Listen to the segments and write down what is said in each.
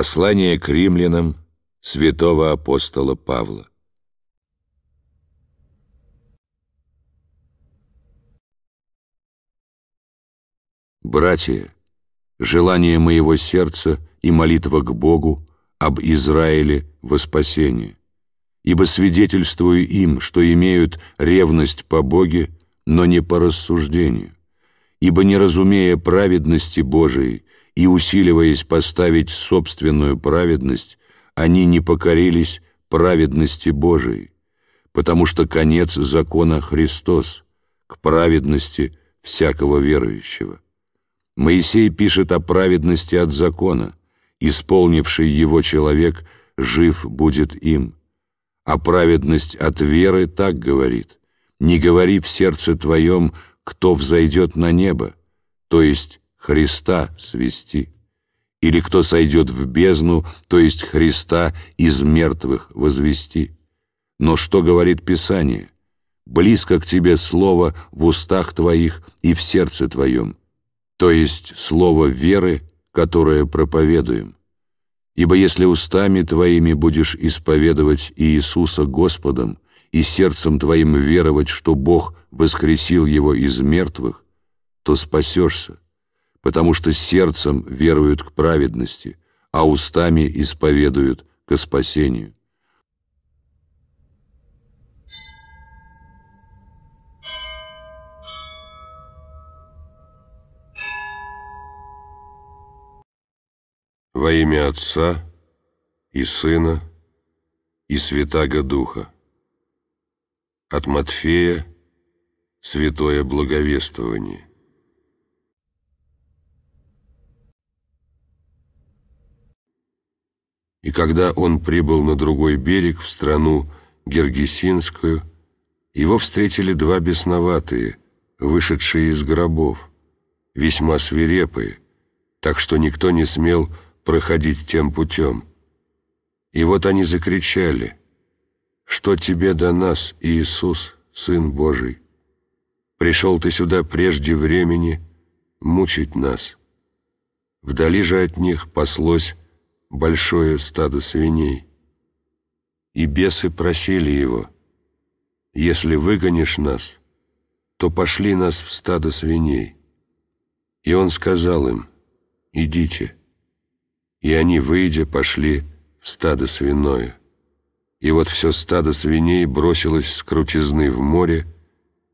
Послание к римлянам святого апостола Павла. Братья, желание моего сердца и молитва к Богу об Израиле во спасение, ибо свидетельствую им, что имеют ревность по Боге, но не по рассуждению, ибо не разумея праведности Божией, и, усиливаясь поставить собственную праведность, они не покорились праведности Божией, потому что конец закона Христос к праведности всякого верующего. Моисей пишет о праведности от закона, исполнивший его человек жив будет им. А праведность от веры так говорит, «Не говори в сердце твоем, кто взойдет на небо», то есть Христа свести. Или кто сойдет в бездну, то есть Христа из мертвых возвести. Но что говорит Писание? Близко к тебе слово в устах твоих и в сердце твоем, то есть слово веры, которое проповедуем. Ибо если устами твоими будешь исповедовать Иисуса Господом и сердцем твоим веровать, что Бог воскресил его из мертвых, то спасешься потому что сердцем веруют к праведности, а устами исповедуют ко спасению. Во имя Отца и Сына и Святаго Духа. От Матфея Святое Благовествование. И когда он прибыл на другой берег, в страну Гергесинскую, его встретили два бесноватые, вышедшие из гробов, весьма свирепые, так что никто не смел проходить тем путем. И вот они закричали, «Что тебе до нас, Иисус, Сын Божий? Пришел ты сюда прежде времени мучить нас». Вдали же от них послось большое стадо свиней. И бесы просили его, «Если выгонишь нас, то пошли нас в стадо свиней». И он сказал им, «Идите». И они, выйдя, пошли в стадо свиное. И вот все стадо свиней бросилось с крутизны в море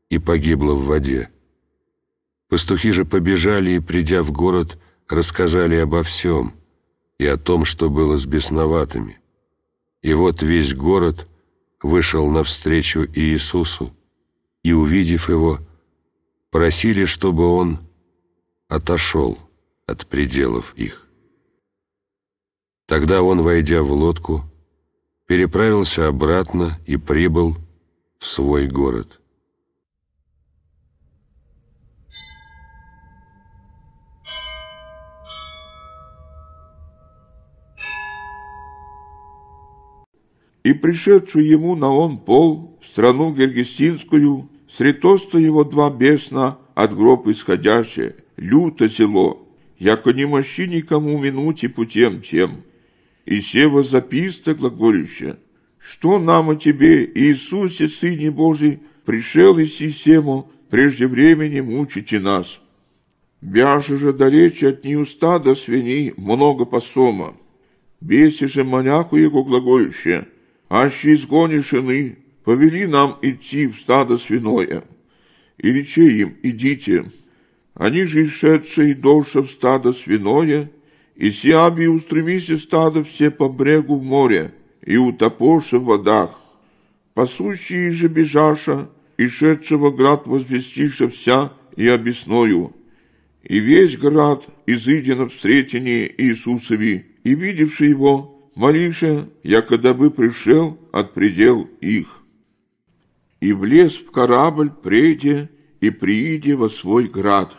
и погибло в воде. Пастухи же побежали и, придя в город, рассказали обо всем, и о том, что было с бесноватыми. И вот весь город вышел навстречу Иисусу, и, увидев его, просили, чтобы он отошел от пределов их. Тогда он, войдя в лодку, переправился обратно и прибыл в свой город. и пришедшую ему на он пол, страну Гергестинскую, сред его два бесна от гроб исходящее, люто зело, яко не мощи никому минуте путем тем. И сева записта глаголющая, что нам о тебе, Иисусе, Сыне Божий, пришел иси сему, прежде времени мучите нас. Бяже же далече от неуста до свиней много посома. Беси же маняху его глаголющее, аще изгонишены повели нам идти в стадо свиное. И рече им, идите, они же шедшие дольше в стадо свиное, и сиаби устремися стадо все по брегу в море, и утопоша в водах. Пасущие же бежаша, и шедшего град возвестиша вся и обесною. И весь град изыдя на встретение Иисусови, и видевший его, молився, бы пришел от предел их. И влез в корабль прейде и прииде во свой град.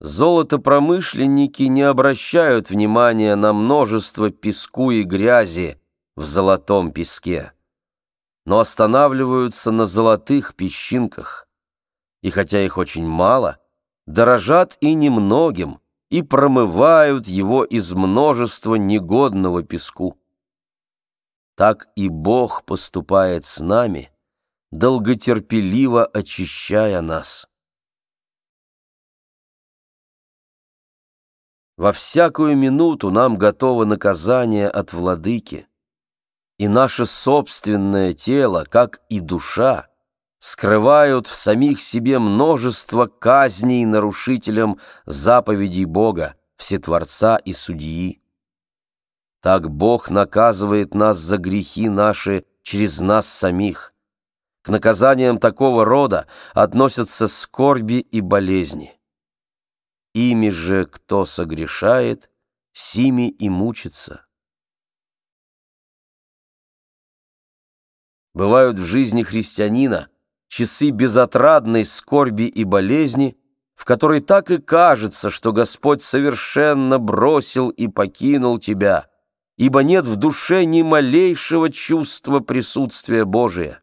Золотопромышленники не обращают внимания на множество песку и грязи в золотом песке но останавливаются на золотых песчинках. И хотя их очень мало, дорожат и немногим, и промывают его из множества негодного песку. Так и Бог поступает с нами, долготерпеливо очищая нас. Во всякую минуту нам готово наказание от владыки — и наше собственное тело, как и душа, скрывают в самих себе множество казней нарушителям заповедей Бога, Всетворца и Судьи. Так Бог наказывает нас за грехи наши через нас самих. К наказаниям такого рода относятся скорби и болезни. Ими же, кто согрешает, сими и мучится. Бывают в жизни христианина часы безотрадной скорби и болезни, в которой так и кажется, что Господь совершенно бросил и покинул тебя, ибо нет в душе ни малейшего чувства присутствия Божия.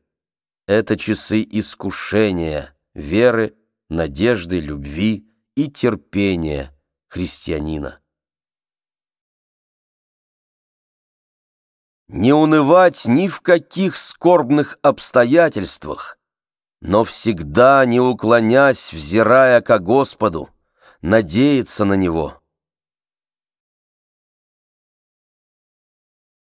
Это часы искушения, веры, надежды, любви и терпения христианина. не унывать ни в каких скорбных обстоятельствах, но всегда, не уклонясь, взирая ко Господу, надеяться на Него.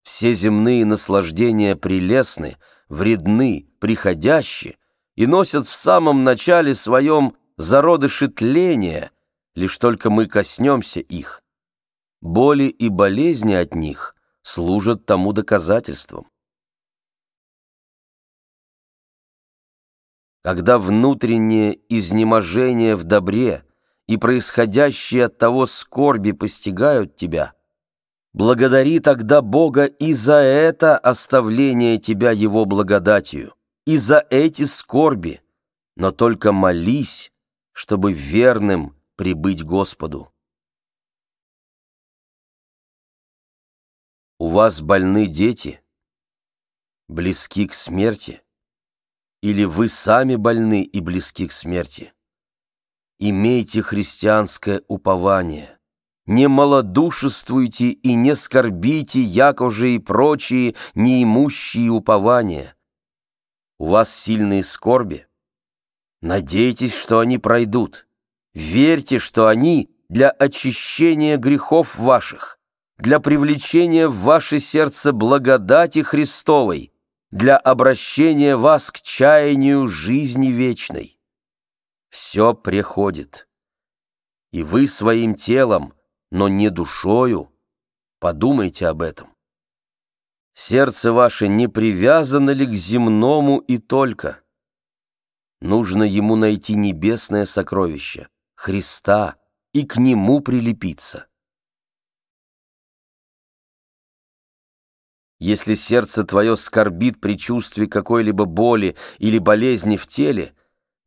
Все земные наслаждения прелестны, вредны, приходящи и носят в самом начале своем зародыши тления, лишь только мы коснемся их. Боли и болезни от них служат тому доказательством. Когда внутреннее изнеможение в добре и происходящие от того скорби постигают тебя, благодари тогда Бога и за это оставление тебя Его благодатью, и за эти скорби, но только молись, чтобы верным прибыть Господу. У вас больны дети? Близки к смерти? Или вы сами больны и близки к смерти? Имейте христианское упование. Не малодушествуйте и не скорбите, якоже и прочие неимущие упования. У вас сильные скорби? Надейтесь, что они пройдут. Верьте, что они для очищения грехов ваших для привлечения в ваше сердце благодати Христовой, для обращения вас к чаянию жизни вечной. Все приходит. И вы своим телом, но не душою, подумайте об этом. Сердце ваше не привязано ли к земному и только? Нужно ему найти небесное сокровище, Христа, и к нему прилепиться. Если сердце твое скорбит при чувстве какой-либо боли или болезни в теле,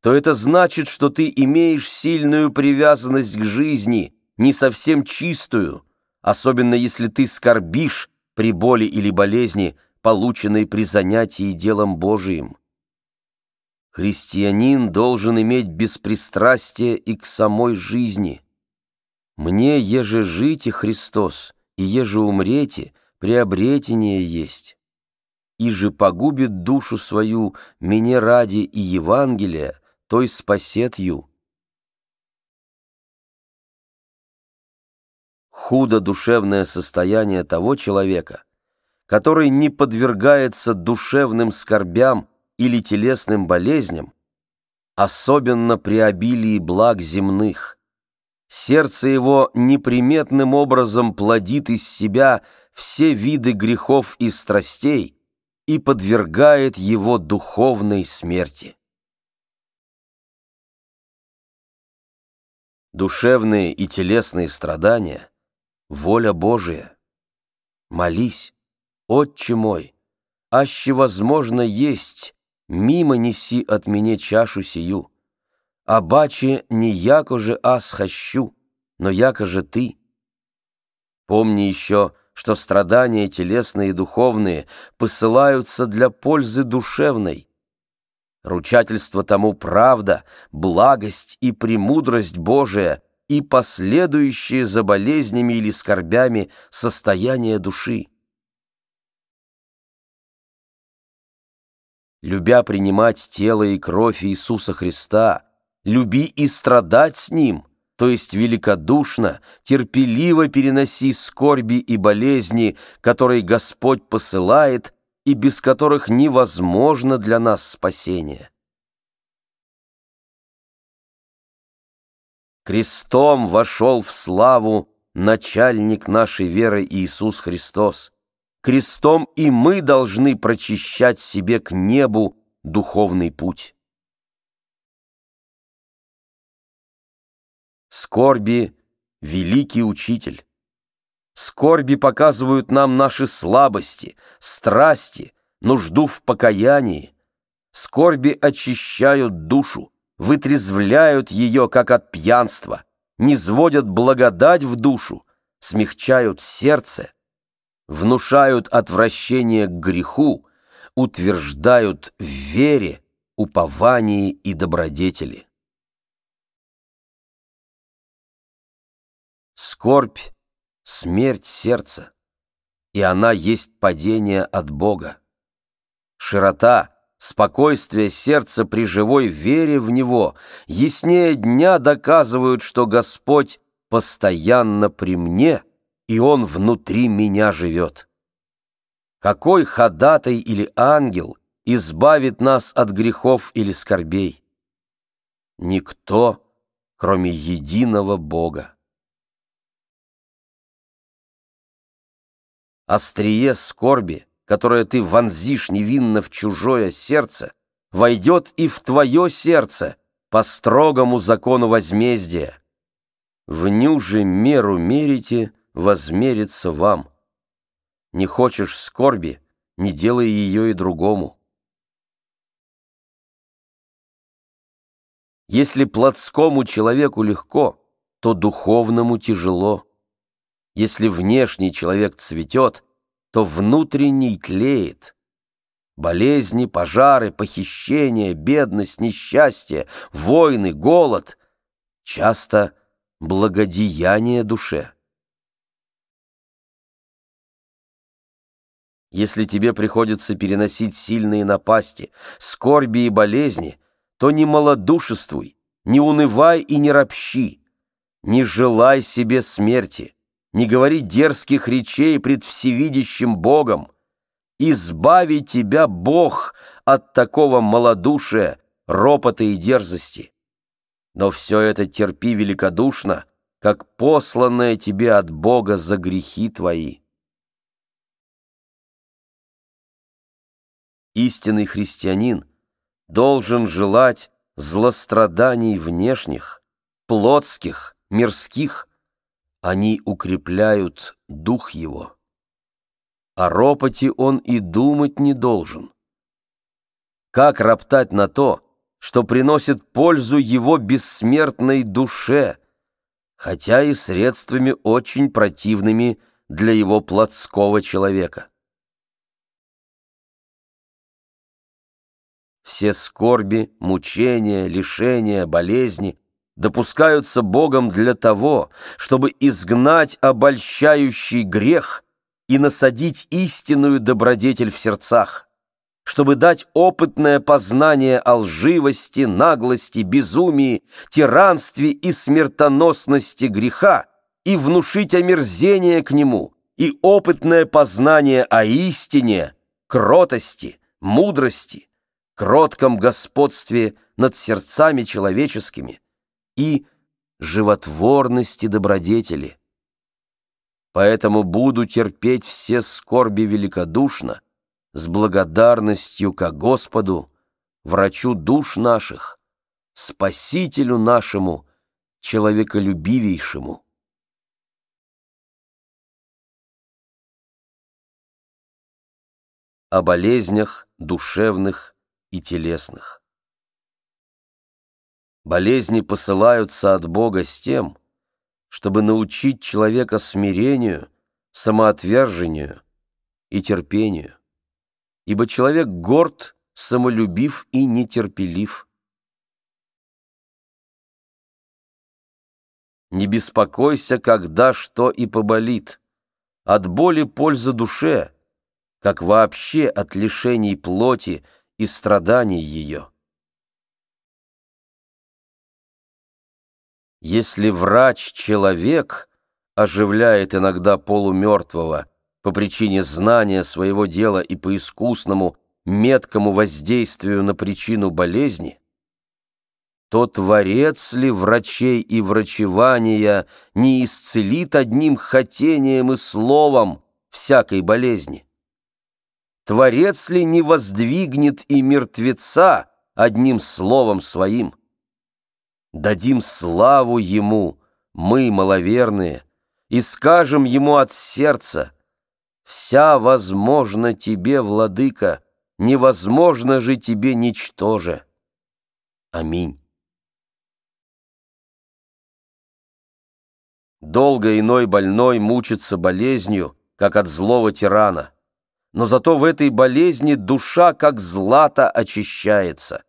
то это значит, что ты имеешь сильную привязанность к жизни, не совсем чистую, особенно если ты скорбишь при боли или болезни, полученной при занятии делом Божиим. Христианин должен иметь беспристрастие и к самой жизни. «Мне еже жите, Христос, и еже умрете», приобретение есть. И же погубит душу свою мне ради и Евангелия, той спасет ю. Худо душевное состояние того человека, который не подвергается душевным скорбям или телесным болезням, особенно при обилии благ земных – Сердце его неприметным образом плодит из себя все виды грехов и страстей и подвергает его духовной смерти. Душевные и телесные страдания — воля Божия. Молись, Отче мой, аще возможно есть, мимо неси от меня чашу сию а бачи не яко же аз хощу, но яко же ты. Помни еще, что страдания телесные и духовные посылаются для пользы душевной. Ручательство тому правда, благость и премудрость Божия и последующие за болезнями или скорбями состояние души. Любя принимать тело и кровь Иисуса Христа, люби и страдать с ним, то есть великодушно, терпеливо переноси скорби и болезни, которые Господь посылает и без которых невозможно для нас спасение. Крестом вошел в славу начальник нашей веры Иисус Христос. Крестом и мы должны прочищать себе к небу духовный путь. Скорби — великий учитель. Скорби показывают нам наши слабости, страсти, нужду в покаянии. Скорби очищают душу, вытрезвляют ее, как от пьянства, низводят благодать в душу, смягчают сердце, внушают отвращение к греху, утверждают в вере, уповании и добродетели. Скорбь — смерть сердца, и она есть падение от Бога. Широта, спокойствие сердца при живой вере в Него яснее дня доказывают, что Господь постоянно при мне, и Он внутри меня живет. Какой ходатай или ангел избавит нас от грехов или скорбей? Никто, кроме единого Бога. острие скорби, которое ты вонзишь невинно в чужое сердце, войдет и в твое сердце по строгому закону возмездия. В ню же меру мерите, возмерится вам. Не хочешь скорби, не делай ее и другому. Если плотскому человеку легко, то духовному тяжело. Если внешний человек цветет, то внутренний тлеет. Болезни, пожары, похищения, бедность, несчастье, войны, голод — часто благодеяние душе. Если тебе приходится переносить сильные напасти, скорби и болезни, то не малодушествуй, не унывай и не ропщи, не желай себе смерти не говори дерзких речей пред всевидящим Богом. Избави тебя, Бог, от такого малодушия, ропота и дерзости. Но все это терпи великодушно, как посланное тебе от Бога за грехи твои. Истинный христианин должен желать злостраданий внешних, плотских, мирских, они укрепляют дух его. О ропоте он и думать не должен. Как роптать на то, что приносит пользу его бессмертной душе, хотя и средствами очень противными для его плотского человека? Все скорби, мучения, лишения, болезни — допускаются Богом для того, чтобы изгнать обольщающий грех и насадить истинную добродетель в сердцах, чтобы дать опытное познание о лживости, наглости, безумии, тиранстве и смертоносности греха и внушить омерзение к нему и опытное познание о истине, кротости, мудрости, кротком господстве над сердцами человеческими – и животворности добродетели. Поэтому буду терпеть все скорби великодушно, с благодарностью ко Господу, врачу душ наших, спасителю нашему, человеколюбивейшему. О болезнях душевных и телесных. Болезни посылаются от Бога с тем, чтобы научить человека смирению, самоотвержению и терпению. Ибо человек горд, самолюбив и нетерпелив. Не беспокойся, когда что и поболит. От боли польза душе, как вообще от лишений плоти и страданий ее. Если врач-человек оживляет иногда полумертвого по причине знания своего дела и по искусному, меткому воздействию на причину болезни, то творец ли врачей и врачевания не исцелит одним хотением и словом всякой болезни? Творец ли не воздвигнет и мертвеца одним словом своим? Дадим славу ему, мы, маловерные, и скажем ему от сердца, «Вся возможна тебе, владыка, невозможно же тебе ничтоже». Аминь. Долго иной больной мучится болезнью, как от злого тирана. Но зато в этой болезни душа, как злато, очищается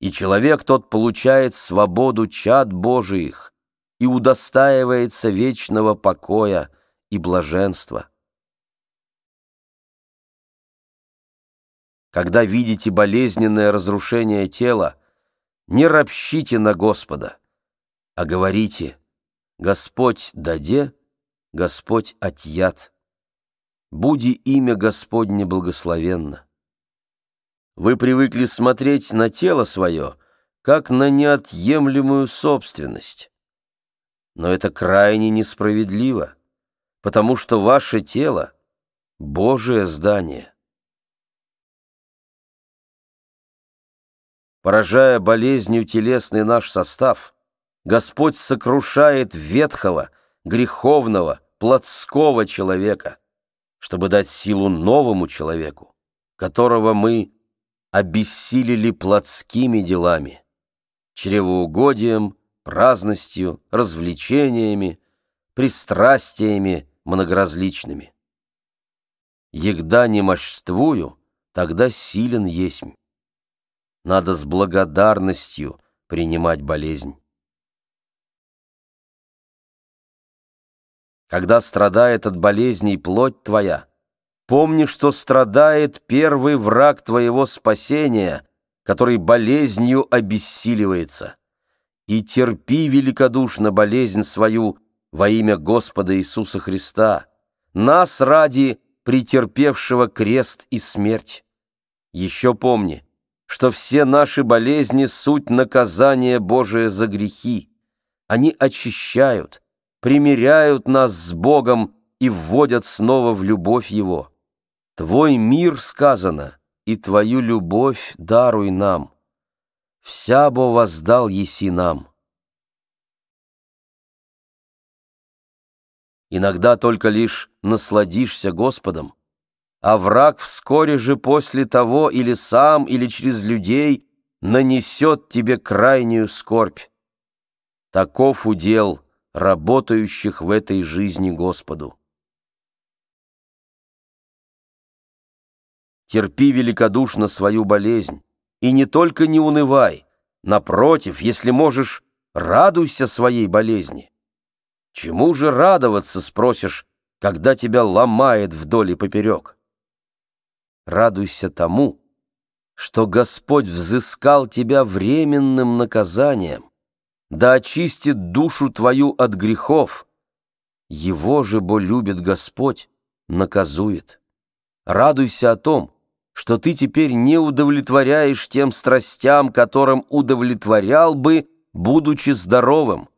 и человек тот получает свободу чад Божиих и удостаивается вечного покоя и блаженства. Когда видите болезненное разрушение тела, не ропщите на Господа, а говорите «Господь даде, Господь отъят». Буди имя Господне благословенно. Вы привыкли смотреть на тело свое, как на неотъемлемую собственность. Но это крайне несправедливо, потому что ваше тело — Божие здание. Поражая болезнью телесный наш состав, Господь сокрушает ветхого, греховного, плотского человека, чтобы дать силу новому человеку, которого мы обессилели плотскими делами, чревоугодием, праздностью, развлечениями, пристрастиями многоразличными. Егда не мощствую, тогда силен есмь. Надо с благодарностью принимать болезнь. Когда страдает от болезней плоть твоя, Помни, что страдает первый враг твоего спасения, который болезнью обессиливается. И терпи великодушно болезнь свою во имя Господа Иисуса Христа, нас ради претерпевшего крест и смерть. Еще помни, что все наши болезни — суть наказания Божие за грехи. Они очищают, примиряют нас с Богом и вводят снова в любовь Его. Твой мир сказано, и твою любовь даруй нам. Вся бо воздал еси нам. Иногда только лишь насладишься Господом, а враг вскоре же после того или сам, или через людей нанесет тебе крайнюю скорбь. Таков удел работающих в этой жизни Господу. терпи великодушно свою болезнь, и не только не унывай, напротив, если можешь, радуйся своей болезни. Чему же радоваться, спросишь, когда тебя ломает вдоль и поперек? Радуйся тому, что Господь взыскал тебя временным наказанием, да очистит душу твою от грехов. Его же, бо любит Господь, наказует. Радуйся о том, что ты теперь не удовлетворяешь тем страстям, которым удовлетворял бы, будучи здоровым.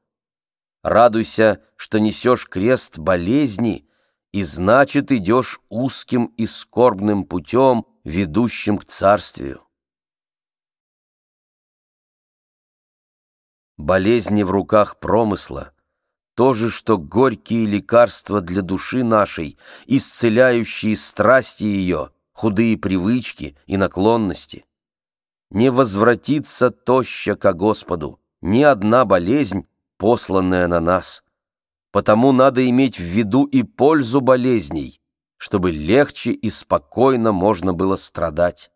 Радуйся, что несешь крест болезни, и значит идешь узким и скорбным путем, ведущим к царствию. Болезни в руках промысла — то же, что горькие лекарства для души нашей, исцеляющие страсти ее — худые привычки и наклонности. Не возвратится тоща ко Господу ни одна болезнь, посланная на нас. Потому надо иметь в виду и пользу болезней, чтобы легче и спокойно можно было страдать.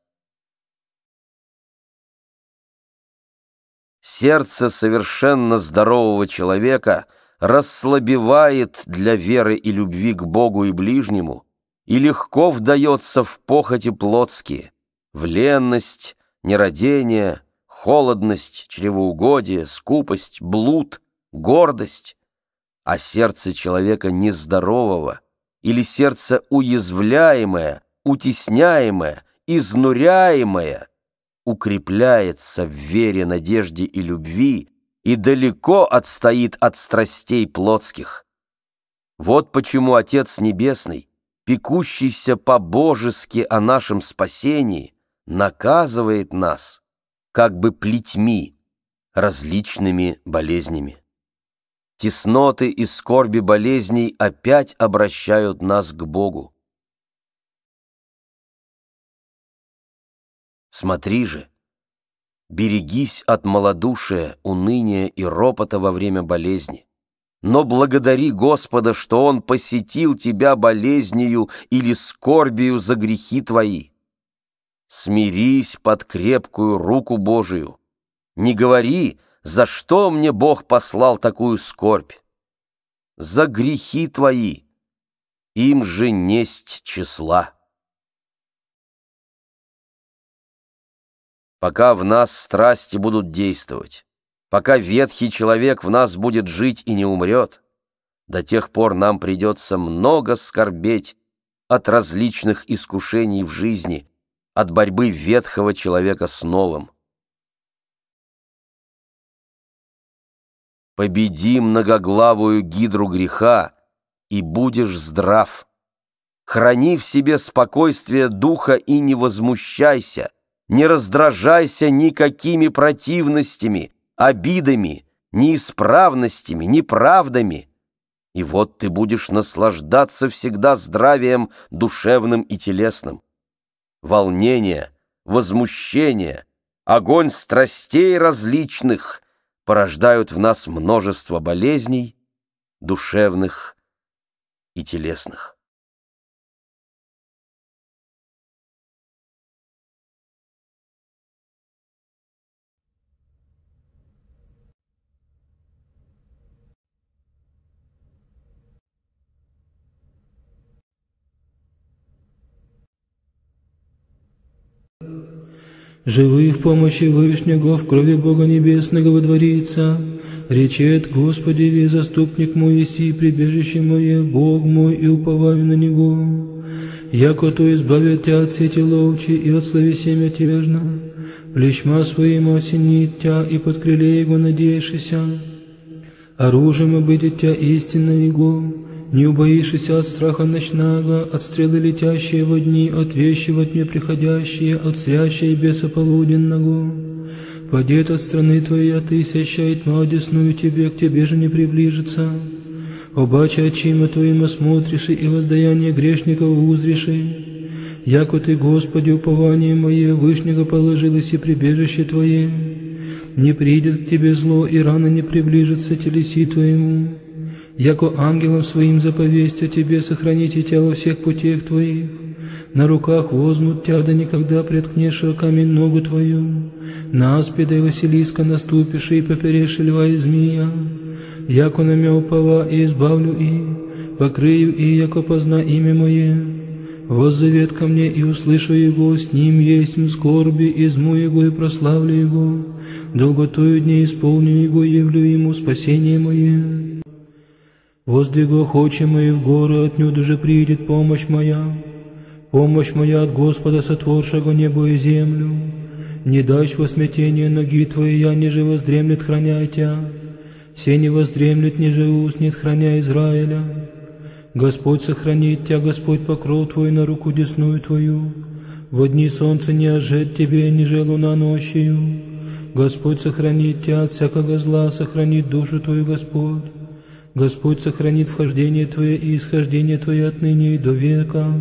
Сердце совершенно здорового человека расслабевает для веры и любви к Богу и ближнему – и легко вдается в похоти плотские, в ленность, нерадение, холодность, чревоугодие, скупость, блуд, гордость, а сердце человека нездорового или сердце уязвляемое, утесняемое, изнуряемое укрепляется в вере, надежде и любви и далеко отстоит от страстей плотских. Вот почему Отец Небесный пекущийся по-божески о нашем спасении, наказывает нас, как бы плетьми, различными болезнями. Тесноты и скорби болезней опять обращают нас к Богу. Смотри же, берегись от малодушия, уныния и ропота во время болезни но благодари Господа, что Он посетил тебя болезнью или скорбию за грехи твои. Смирись под крепкую руку Божию. Не говори, за что мне Бог послал такую скорбь. За грехи твои. Им же несть числа. Пока в нас страсти будут действовать пока ветхий человек в нас будет жить и не умрет, до тех пор нам придется много скорбеть от различных искушений в жизни, от борьбы ветхого человека с новым. Победи многоглавую гидру греха, и будешь здрав. Храни в себе спокойствие духа и не возмущайся, не раздражайся никакими противностями — обидами, неисправностями, неправдами. И вот ты будешь наслаждаться всегда здравием душевным и телесным. Волнение, возмущение, огонь страстей различных порождают в нас множество болезней, душевных и телесных. живые в помощи Вышнего, в крови Бога Небесного во водворится. Речет Господи, и заступник мой, еси, прибежище мое, Бог мой, и уповаю на Него. Яко то избавит тебя от сети ловчи и от слови семя тежно. Плечма своим осенит тебя, и под крыле его надеешься. Оружием обыдет тебя истинно Его, не убоишься от страха ночного, от стрелы летящие во дни, от вещи во тьме приходящие, от срящей беса полуденного. Падет от страны твоя а ты сящая тьма, одесную тебе, к тебе же не приближится. Обаче очима твоим осмотришь, и воздаяние грешников узришь. Яко ты, Господи, упование мое, вышнего положилось и прибежище твое. Не придет к тебе зло, и рано не приближится телеси твоему яко ангелом своим заповестя тебе сохраните тебя во всех путях твоих, на руках возьмут тебя, да никогда преткнешь камень ногу твою, на аспида и Василиска наступишь и поперешь льва и змея, яко на мя упова и избавлю и, покрыю и, яко позна имя мое, воззовет ко мне и услышу его, с ним есть скорби, изму его и прославлю его, долготою дней исполню его, явлю ему спасение мое. Возле глухочи и в горы отнюдь уже придет помощь моя, помощь моя от Господа, сотворшего небо и землю. Не дашь во смятение ноги твои, я не воздремлет, храняй тебя. Се не воздремлет, ниже уснет, храня Израиля. Господь сохранит тебя, Господь покров твой на руку десную твою. В дни солнца не ожет тебе, ниже луна ночью. Господь сохранит тебя от всякого зла, сохранит душу твою, Господь. Господь сохранит вхождение Твое и исхождение Твое отныне и до века.